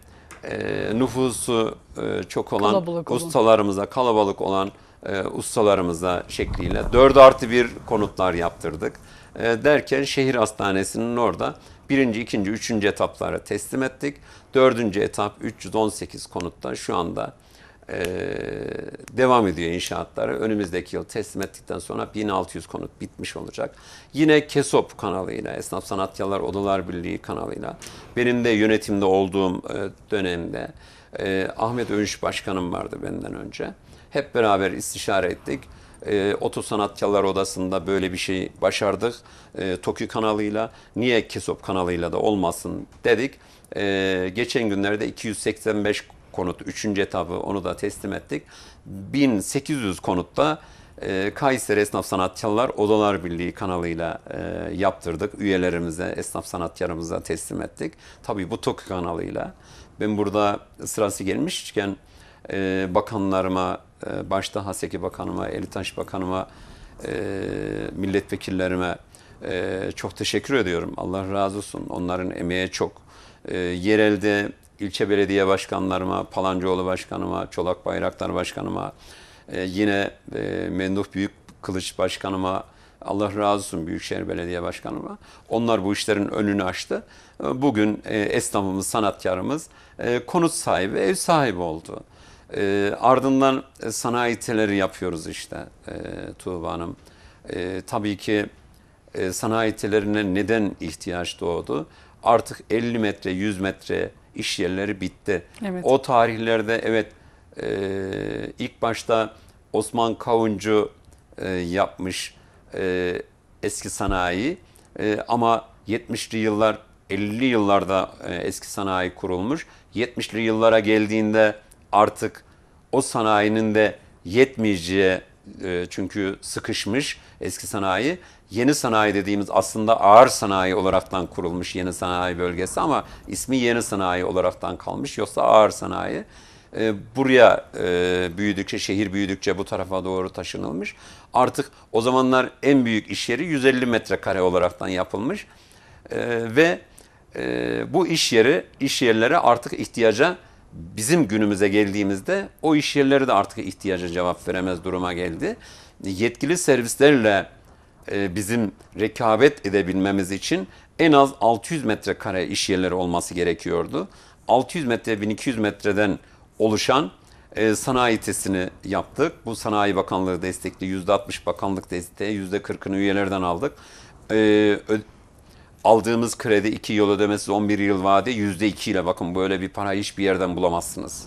e, nüfusu e, çok olan kalabalık ustalarımıza, kalabalık olan e, ustalarımıza şekliyle 4 artı 1 konutlar yaptırdık. E, derken şehir hastanesinin orada Birinci, ikinci, üçüncü etaplara teslim ettik. Dördüncü etap 318 konutta şu anda e, devam ediyor inşaatları. Önümüzdeki yıl teslim ettikten sonra 1600 konut bitmiş olacak. Yine KESOP kanalıyla, Esnaf Sanatçılar Odalar Birliği kanalıyla benim de yönetimde olduğum e, dönemde e, Ahmet Övünç Başkanım vardı benden önce. Hep beraber istişare ettik e, ee, Oto Sanatçılar Odası'nda böyle bir şey başardık. E, ee, TOKİ kanalıyla, niye KESOP kanalıyla da olmasın dedik. E, geçen günlerde 285 konut, 3. etabı onu da teslim ettik. 1800 konutta e, Kayseri Esnaf Sanatçılar Odalar Birliği kanalıyla e, yaptırdık. Üyelerimize, esnaf sanatçılarımıza teslim ettik. Tabii bu TOKİ kanalıyla. Ben burada sırası gelmişken e, bakanlarıma, e, başta Haseki Bakanıma, Elitaş Bakanıma, e, milletvekillerime e, çok teşekkür ediyorum. Allah razı olsun. Onların emeğe çok. E, yerelde ilçe belediye başkanlarıma, Palancıoğlu Başkanıma, Çolak Bayraktar Başkanıma, e, yine e, Menduh Büyük Kılıç Başkanıma, Allah razı olsun Büyükşehir Belediye Başkanıma. Onlar bu işlerin önünü açtı. E, bugün e, esnafımız, sanatkarımız e, konut sahibi, ev sahibi oldu. Ee, e, ardından sanayi siteleri yapıyoruz işte e, Tuğba Hanım. E, tabii ki e, sanayi sitelerine neden ihtiyaç doğdu? Artık 50 metre 100 metre iş yerleri bitti. Evet. O tarihlerde evet e, ilk başta Osman Kavuncu e, yapmış e, eski sanayi e, ama 70'li yıllar 50'li yıllarda e, eski sanayi kurulmuş. 70'li yıllara geldiğinde artık o sanayinin de yetmeyeceği e, çünkü sıkışmış eski sanayi. Yeni sanayi dediğimiz aslında ağır sanayi olaraktan kurulmuş yeni sanayi bölgesi ama ismi yeni sanayi olaraktan kalmış yoksa ağır sanayi. E, buraya e, büyüdükçe, şehir büyüdükçe bu tarafa doğru taşınılmış. Artık o zamanlar en büyük iş yeri 150 metrekare olaraktan yapılmış. ve bu iş yeri, iş yerlere artık ihtiyaca bizim günümüze geldiğimizde o iş yerleri de artık ihtiyaca cevap veremez duruma geldi. Yetkili servislerle e, bizim rekabet edebilmemiz için en az 600 metrekare iş yerleri olması gerekiyordu. 600 metre 1200 metreden oluşan e, sanayi tesini yaptık. Bu Sanayi Bakanlığı destekli %60 bakanlık desteği %40'ını üyelerden aldık. E, aldığımız kredi 2 yıl ödemesi 11 yıl vade %2 ile bakın böyle bir para hiçbir yerden bulamazsınız.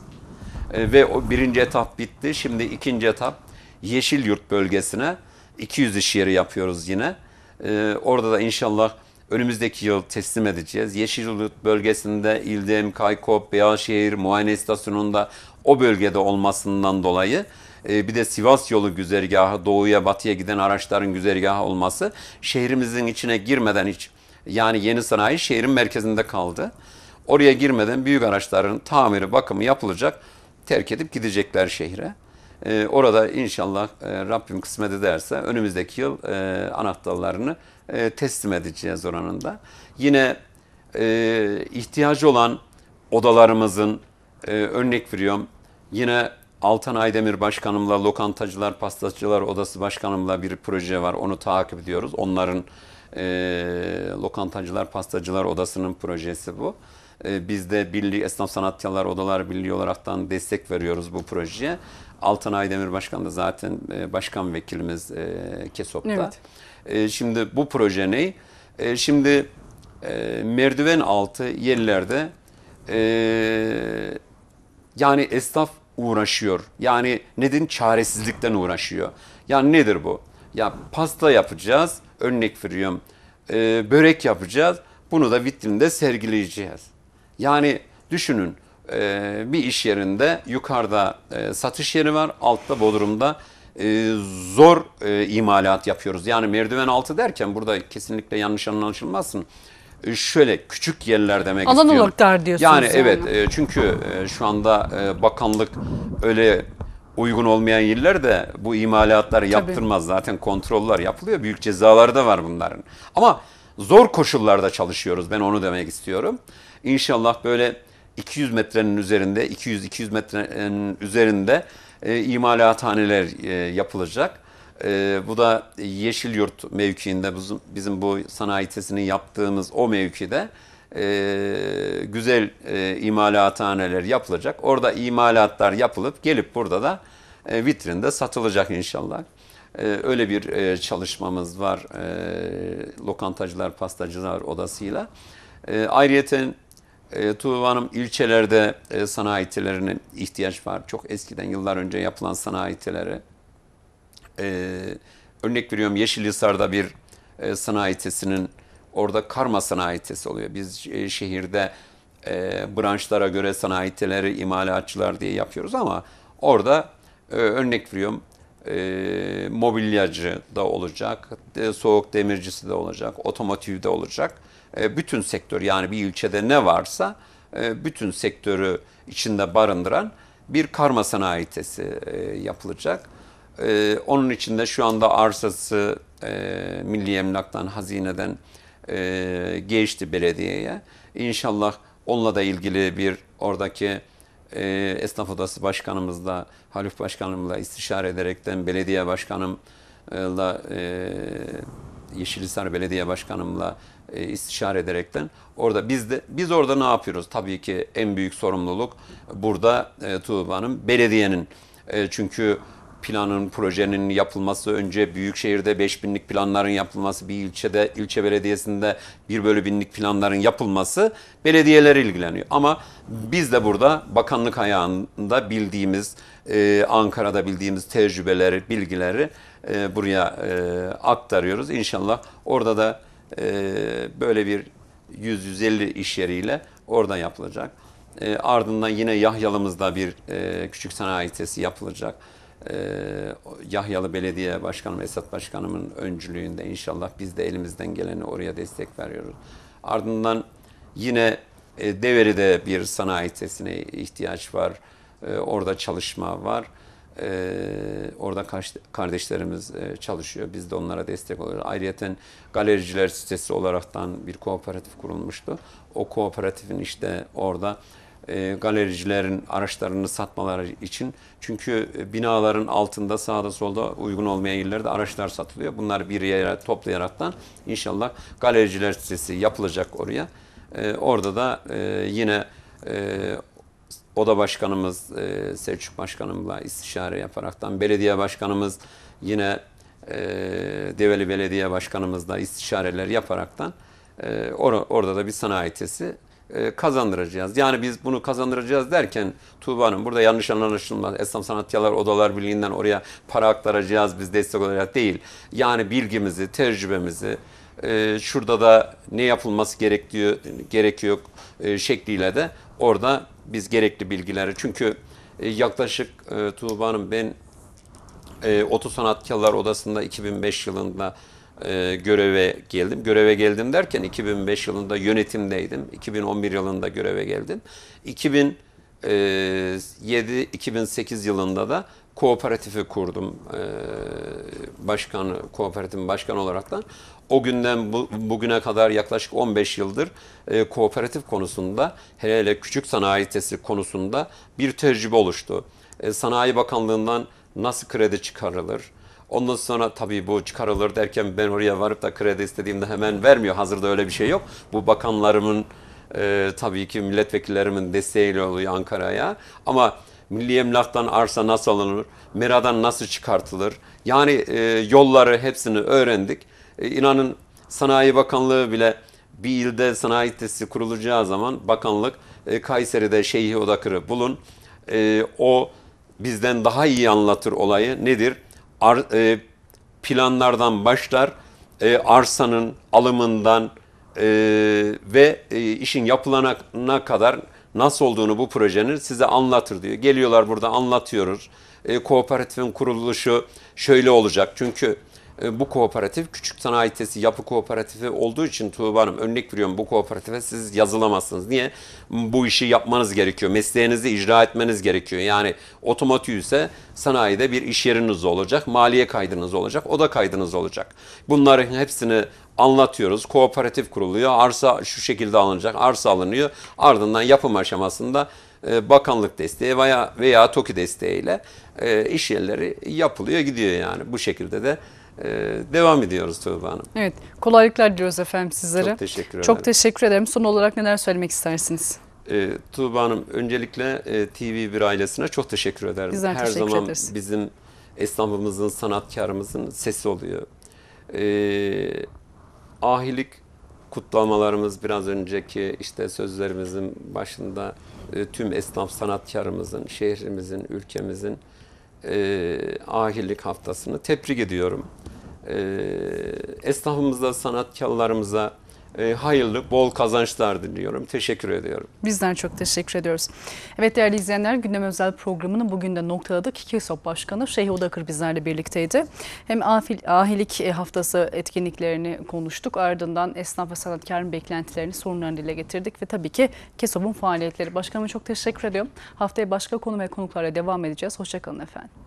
E, ve o birinci etap bitti. Şimdi ikinci etap Yeşil Yurt bölgesine 200 iş yeri yapıyoruz yine. E, orada da inşallah önümüzdeki yıl teslim edeceğiz. Yeşil Yurt bölgesinde İldem, Kaykop, Beyazşehir, Muayene İstasyonu'nda o bölgede olmasından dolayı e, bir de Sivas yolu güzergahı doğuya batıya giden araçların güzergahı olması şehrimizin içine girmeden hiç yani yeni sanayi şehrin merkezinde kaldı. Oraya girmeden büyük araçların tamiri, bakımı yapılacak. Terk edip gidecekler şehre. Ee, orada inşallah e, Rabbim kısmet ederse önümüzdeki yıl e, anahtarlarını e, teslim edeceğiz oranında. Yine e, ihtiyacı olan odalarımızın e, örnek veriyorum. Yine Altan Aydemir Başkanımla Lokantacılar Pastacılar Odası Başkanımla bir proje var. Onu takip ediyoruz. Onların e, Lokantacılar, Pastacılar Odası'nın projesi bu. E, biz de Birliği Esnaf Sanatçılar Odalar Birliği olaraktan destek veriyoruz bu projeye. Altın Aydemir Başkan da zaten e, başkan vekilimiz e, KESOP'ta. Evet. E, şimdi bu proje ne? E, şimdi e, merdiven altı yerlerde e, yani esnaf uğraşıyor. Yani neden çaresizlikten uğraşıyor. Yani nedir bu? Ya pasta yapacağız, örnek veriyorum. E, börek yapacağız. Bunu da vitrinde sergileyeceğiz. Yani düşünün e, bir iş yerinde yukarıda e, satış yeri var, altta bodrumda e, zor e, imalat yapıyoruz. Yani merdiven altı derken burada kesinlikle yanlış anlaşılmasın. E, şöyle küçük yerler demek Alan istiyorum. Alan olarak diyorsunuz. Yani, yani. evet çünkü e, şu anda e, bakanlık öyle uygun olmayan yerler de bu imalatları Tabii. yaptırmaz. Zaten kontroller yapılıyor. Büyük cezalar da var bunların. Ama zor koşullarda çalışıyoruz. Ben onu demek istiyorum. İnşallah böyle 200 metrenin üzerinde, 200-200 metrenin üzerinde e, imalathaneler e, yapılacak. E, bu da Yeşilyurt mevkiinde bizim, bizim bu sanayi tesisini yaptığımız o mevkide e, güzel e, imalathaneler yapılacak. Orada imalatlar yapılıp gelip burada da e, vitrinde satılacak inşallah. E, öyle bir e, çalışmamız var e, lokantacılar, pastacılar odasıyla. E, ayrıyeten e, Tuğba Hanım ilçelerde e, sanayitelerine ihtiyaç var. Çok eskiden yıllar önce yapılan sanayitelere. E, örnek veriyorum Yeşilhisar'da bir e, sanayitesinin Orada karma sanayitesi oluyor. Biz e, şehirde e, branşlara göre sanayi imalatçılar diye yapıyoruz ama orada e, örnek veriyorum e, mobilyacı da olacak, e, soğuk demircisi de olacak, otomotiv de olacak. E, bütün sektör yani bir ilçede ne varsa e, bütün sektörü içinde barındıran bir karma sanayitesi e, yapılacak. E, onun içinde şu anda arsası e, milli emlaktan, hazineden e, geçti belediyeye. İnşallah onunla da ilgili bir oradaki e, Esnaf Odası Başkanımızla, Halif Başkanımla istişare ederekten belediye başkanımla e, e Yeşilhisar Belediye Başkanımla e, istişare ederekten orada biz de biz orada ne yapıyoruz? Tabii ki en büyük sorumluluk burada e, Tuğba'nın belediyenin e, çünkü planın, projenin yapılması önce büyükşehirde 5 binlik planların yapılması, bir ilçede, ilçe belediyesinde 1 bölü binlik planların yapılması belediyeler ilgileniyor. Ama biz de burada bakanlık ayağında bildiğimiz, e, Ankara'da bildiğimiz tecrübeleri, bilgileri e, buraya e, aktarıyoruz. İnşallah orada da e, böyle bir 100-150 iş yeriyle orada yapılacak. E, ardından yine Yahyalı'mızda bir e, küçük sanayi sitesi yapılacak. Ee, Yahyalı Belediye Başkanım, Esat Başkanımın öncülüğünde inşallah biz de elimizden geleni oraya destek veriyoruz. Ardından yine e, Deveri'de bir sanayi sitesine ihtiyaç var. E, orada çalışma var. E, orada kardeşlerimiz e, çalışıyor. Biz de onlara destek oluyoruz. Ayrıca galericiler sitesi olaraktan bir kooperatif kurulmuştu. O kooperatifin işte orada e, galericilerin araçlarını satmaları için. Çünkü e, binaların altında sağda solda uygun olmayan yerlerde araçlar satılıyor. Bunlar bir yere toplayaraktan inşallah galericiler sitesi yapılacak oraya. E, orada da yine Oda Başkanımız Selçuk Başkanımla istişare yaparaktan belediye başkanımız yine e, Develi Belediye Başkanımızla istişareler yaparaktan orada da bir sanayi tesi e, kazandıracağız. Yani biz bunu kazandıracağız derken Tuğba'nın burada yanlış anlaşılmaz. Esnaf Sanatçılar Odalar Birliği'nden oraya para aktaracağız biz destek olarak değil. Yani bilgimizi, tecrübemizi e, şurada da ne yapılması gerekiyor, gerekiyor e, şekliyle de orada biz gerekli bilgileri. Çünkü yaklaşık Tuğba'nın ben Oto Sanatçılar Odası'nda 2005 yılında e, göreve geldim. Göreve geldim derken 2005 yılında yönetimdeydim. 2011 yılında göreve geldim. 2007-2008 e, yılında da kooperatifi kurdum. E, başkan, kooperatifin başkan olarak da. O günden bu, bugüne kadar yaklaşık 15 yıldır e, kooperatif konusunda hele hele küçük sanayi sitesi konusunda bir tecrübe oluştu. E, Sanayi Bakanlığı'ndan nasıl kredi çıkarılır? Ondan sonra tabii bu çıkarılır derken ben oraya varıp da kredi istediğimde hemen vermiyor. Hazırda öyle bir şey yok. Bu bakanlarımın e, tabii ki milletvekillerimin desteğiyle oluyor Ankara'ya. Ama milli emlaktan arsa nasıl alınır, miradan nasıl çıkartılır? Yani e, yolları hepsini öğrendik. E, inanın Sanayi Bakanlığı bile bir ilde sanayi tesisi kurulacağı zaman bakanlık e, Kayseri'de Şeyhi Odakır'ı bulun. E, o bizden daha iyi anlatır olayı nedir? ar, e, planlardan başlar, e, arsanın alımından e, ve e, işin yapılana kadar nasıl olduğunu bu projenin size anlatır diyor. Geliyorlar burada anlatıyoruz. E, kooperatifin kuruluşu şöyle olacak çünkü e, bu kooperatif küçük sanayi tesi yapı kooperatifi olduğu için Tuğba Hanım örnek veriyorum bu kooperatife siz yazılamazsınız. Niye? Bu işi yapmanız gerekiyor. Mesleğinizi icra etmeniz gerekiyor. Yani otomotiv ise sanayide bir iş yeriniz olacak. Maliye kaydınız olacak. o da kaydınız olacak. Bunların hepsini anlatıyoruz. Kooperatif kuruluyor. Arsa şu şekilde alınacak. Arsa alınıyor. Ardından yapım aşamasında e, bakanlık desteği veya veya TOKİ desteğiyle e, iş yerleri yapılıyor gidiyor yani. Bu şekilde de ee, devam ediyoruz Tuğba Hanım. Evet, kolaylıklar diliyoruz efendim sizlere. Çok teşekkür ederim. Çok teşekkür ederim. Son olarak neler söylemek istersiniz? E, Tuğba Hanım öncelikle e, TV1 ailesine çok teşekkür ederim. Bizler Her zaman ederiz. bizim esnafımızın, sanatkarımızın sesi oluyor. E, ahilik kutlamalarımız biraz önceki işte sözlerimizin başında e, tüm esnaf sanatkarımızın, şehrimizin, ülkemizin e, ahirlik haftasını tebrik ediyorum e, esnafımıza, sanatkarlarımıza e, hayırlı, bol kazançlar diliyorum. Teşekkür ediyorum. Bizden çok teşekkür ediyoruz. Evet değerli izleyenler, Gündem Özel programını bugün de noktaladık. KİKESOP Başkanı Şeyh Odakır bizlerle birlikteydi. Hem Afil, ahilik e, haftası etkinliklerini konuştuk. Ardından esnaf ve sanatkarın beklentilerini, sorunlarını dile getirdik. Ve tabii ki KESOP'un faaliyetleri. Başkanıma çok teşekkür ediyorum. Haftaya başka konu ve konuklarla devam edeceğiz. Hoşçakalın efendim.